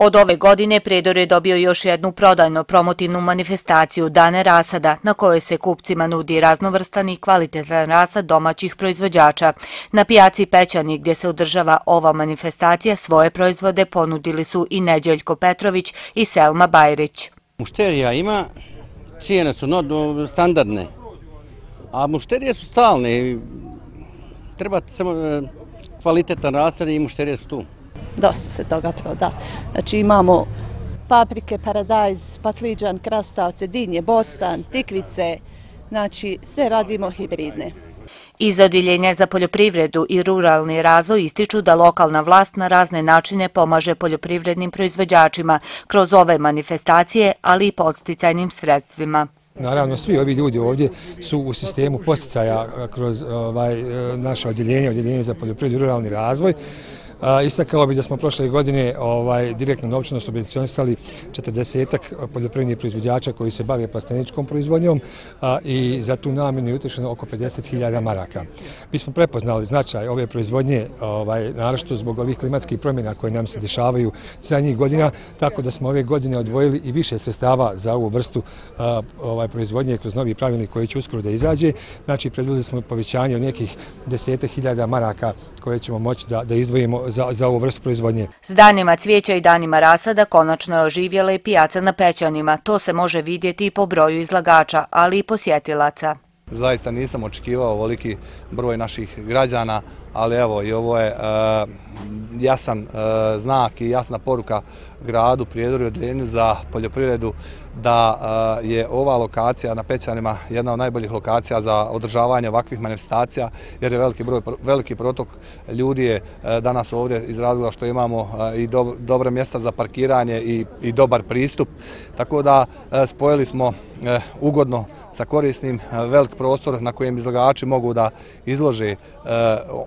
Od ove godine Predor je dobio još jednu prodajno-promotivnu manifestaciju Dane rasada, na kojoj se kupcima nudi raznovrstani kvalitetan rasad domaćih proizvođača. Na pijaci Pećani, gdje se održava ova manifestacija, svoje proizvode ponudili su i Neđeljko Petrović i Selma Bajrić. Mušterija ima, cijene su standardne, a mušterije su stalne. Treba samo e, kvalitetan rasad i mušterije su tu dosta se toga proda. Znači imamo paprike, paradajz, patliđan, krastavce, dinje, bostan, tikvice, znači sve radimo hibridne. Iz Odiljenja za poljoprivredu i ruralni razvoj ističu da lokalna vlast na razne načine pomaže poljoprivrednim proizvođačima kroz ove manifestacije, ali i podsticajnim sredstvima. Naravno, svi ovi ljudi ovdje su u sistemu posticaja kroz ovaj, naše odjeljenje, odjeljenje za poljoprivredu i ruralni razvoj. Istakalo bi da smo prošle godine ovaj, direktno novčano subvencionisali 40-etak poljoprivrednih proizvodjača koji se bave plasteničkom proizvodnjom a, i za tu namenu je utešeno oko 50.000 maraka. Mi smo prepoznali značaj ove proizvodnje, ovaj, narošto zbog ovih klimatskih promjena koje nam se dešavaju zadnjih godina, tako da smo ove godine odvojili i više sredstava za ovu vrstu ovaj, proizvodnje kroz novi pravilnik koji će uskoro da izađe. Znači, predvili smo povećanje od nekih 10.000 maraka koje ćemo moći da, da izdvojimo za ovu vrstu proizvodnje. S danima cvijeća i danima rasada konačno je oživjela i pijaca na pećanima. To se može vidjeti i po broju izlagača, ali i posjetilaca. Zaista nisam očekivao ovoliki broj naših građana, ali evo i ovo je e, jasan e, znak i jasna poruka gradu, prijedoru i odljenju za poljoprivredu da e, je ova lokacija na Pećanima jedna od najboljih lokacija za održavanje ovakvih manifestacija jer je veliki, broj, veliki protok ljudi je e, danas ovdje iz razloga što imamo i do, dobre mjesta za parkiranje i, i dobar pristup. Tako da spojili smo ugodno sa korisnim e, velik prostor na kojem izlagači mogu da izlože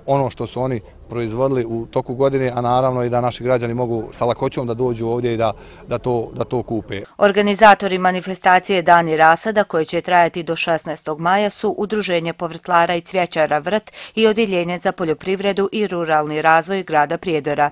ono ono što su oni proizvodili u toku godine, a naravno i da naši građani mogu sa lakoćom da dođu ovdje i da to kupe. Organizatori manifestacije Dani Rasada, koje će trajati do 16. maja, su Udruženje povrtlara i cvjećara Vrt i Odjeljenje za poljoprivredu i ruralni razvoj grada Prijedora.